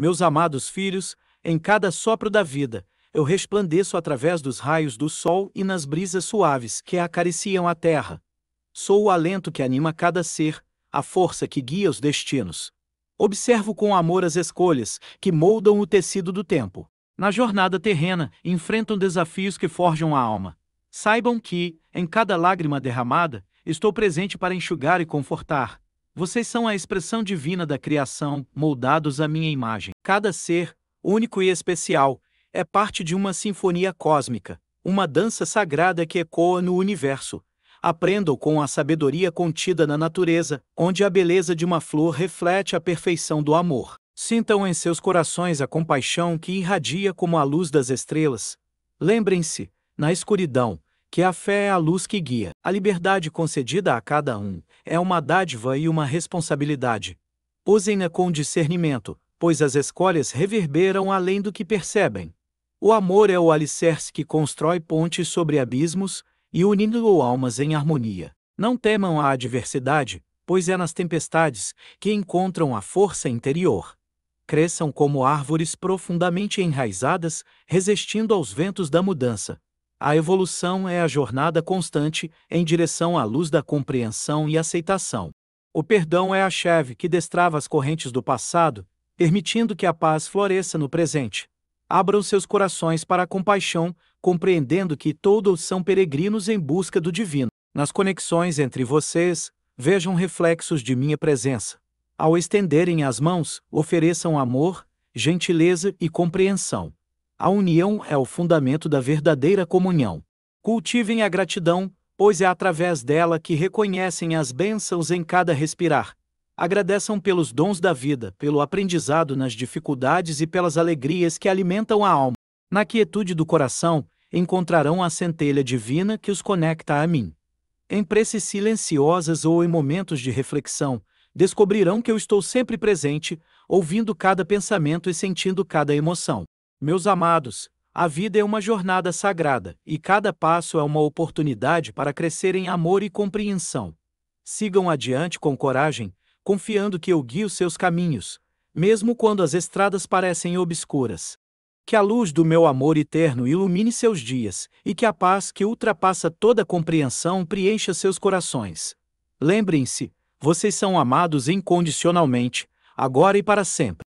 Meus amados filhos, em cada sopro da vida, eu resplandeço através dos raios do sol e nas brisas suaves que acariciam a terra. Sou o alento que anima cada ser, a força que guia os destinos. Observo com amor as escolhas que moldam o tecido do tempo. Na jornada terrena, enfrentam desafios que forjam a alma. Saibam que, em cada lágrima derramada, estou presente para enxugar e confortar, vocês são a expressão divina da criação, moldados à minha imagem. Cada ser, único e especial, é parte de uma sinfonia cósmica, uma dança sagrada que ecoa no universo. Aprendam com a sabedoria contida na natureza, onde a beleza de uma flor reflete a perfeição do amor. Sintam em seus corações a compaixão que irradia como a luz das estrelas. Lembrem-se, na escuridão, que a fé é a luz que guia. A liberdade concedida a cada um é uma dádiva e uma responsabilidade. Usem-na com discernimento, pois as escolhas reverberam além do que percebem. O amor é o alicerce que constrói pontes sobre abismos e unindo almas em harmonia. Não temam a adversidade, pois é nas tempestades que encontram a força interior. Cresçam como árvores profundamente enraizadas, resistindo aos ventos da mudança. A evolução é a jornada constante em direção à luz da compreensão e aceitação. O perdão é a chave que destrava as correntes do passado, permitindo que a paz floresça no presente. Abram seus corações para a compaixão, compreendendo que todos são peregrinos em busca do divino. Nas conexões entre vocês, vejam reflexos de minha presença. Ao estenderem as mãos, ofereçam amor, gentileza e compreensão. A união é o fundamento da verdadeira comunhão. Cultivem a gratidão, pois é através dela que reconhecem as bênçãos em cada respirar. Agradeçam pelos dons da vida, pelo aprendizado nas dificuldades e pelas alegrias que alimentam a alma. Na quietude do coração, encontrarão a centelha divina que os conecta a mim. Em preces silenciosas ou em momentos de reflexão, descobrirão que eu estou sempre presente, ouvindo cada pensamento e sentindo cada emoção. Meus amados, a vida é uma jornada sagrada, e cada passo é uma oportunidade para crescer em amor e compreensão. Sigam adiante com coragem, confiando que eu guio seus caminhos, mesmo quando as estradas parecem obscuras. Que a luz do meu amor eterno ilumine seus dias, e que a paz que ultrapassa toda compreensão preencha seus corações. Lembrem-se, vocês são amados incondicionalmente, agora e para sempre.